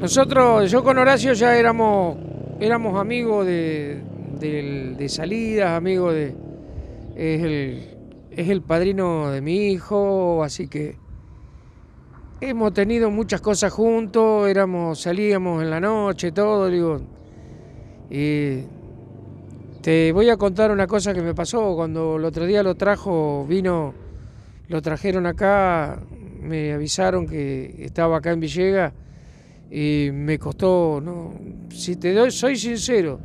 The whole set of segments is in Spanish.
Nosotros, yo con Horacio ya éramos, éramos amigos de, de, salidas, amigos de... Es el, es el padrino de mi hijo, así que hemos tenido muchas cosas juntos, éramos, salíamos en la noche, todo, digo. Y te voy a contar una cosa que me pasó cuando el otro día lo trajo, vino, lo trajeron acá, me avisaron que estaba acá en Villegas y me costó, no, si te doy, soy sincero,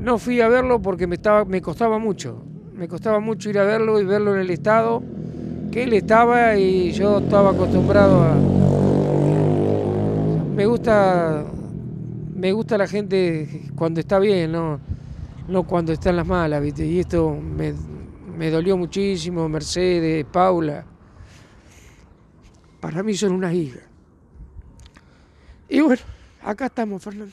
no fui a verlo porque me, estaba, me costaba mucho, me costaba mucho ir a verlo y verlo en el estado que él estaba y yo estaba acostumbrado a... Me gusta, me gusta la gente cuando está bien, no, cuando está en las malas, ¿viste? Y esto me, me dolió muchísimo, Mercedes, Paula. Para mí son unas hijas bueno, acá estamos, Fernando.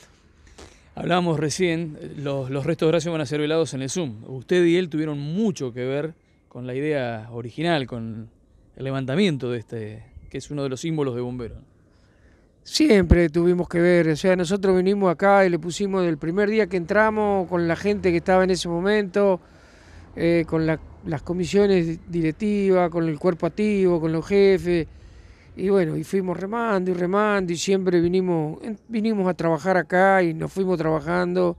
Hablamos recién, eh, los, restos de gracia van a ser velados en el Zoom. Usted y él tuvieron mucho que ver con la idea original, con el levantamiento de este, que es uno de los símbolos de bomberos. Siempre tuvimos que ver, o sea, nosotros vinimos acá y le pusimos del primer día que entramos con la gente que estaba en ese momento, eh, con las comisiones directivas, con el cuerpo activo, con los jefes. Y bueno, y fuimos remando y remando y siempre vinimos, vinimos a trabajar acá y nos fuimos trabajando.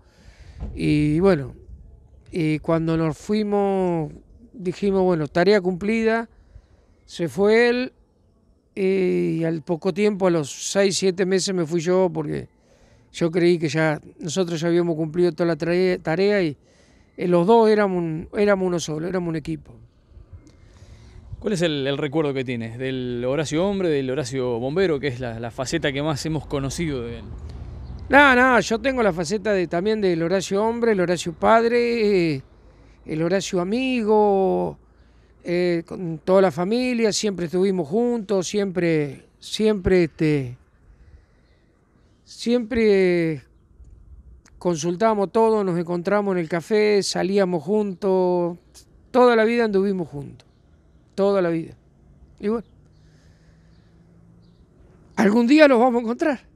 Y bueno, y cuando nos fuimos dijimos, bueno, tarea cumplida, se fue él y al poco tiempo, a los 6, 7 meses me fui yo porque yo creí que ya nosotros ya habíamos cumplido toda la tarea y eh, los dos éramos, éramos uno solo, éramos un equipo. ¿Cuál es el, recuerdo que tienes del Horacio Hombre, del Horacio Bombero, que es la, faceta que más hemos conocido de él? No, no, yo tengo la faceta de, también del Horacio Hombre, el Horacio Padre, el Horacio Amigo, eh, con toda la familia, siempre estuvimos juntos, siempre, siempre, este, siempre consultábamos todo, nos encontramos en el café, salíamos juntos, toda la vida anduvimos juntos toda la vida. Igual. algún día los vamos a encontrar.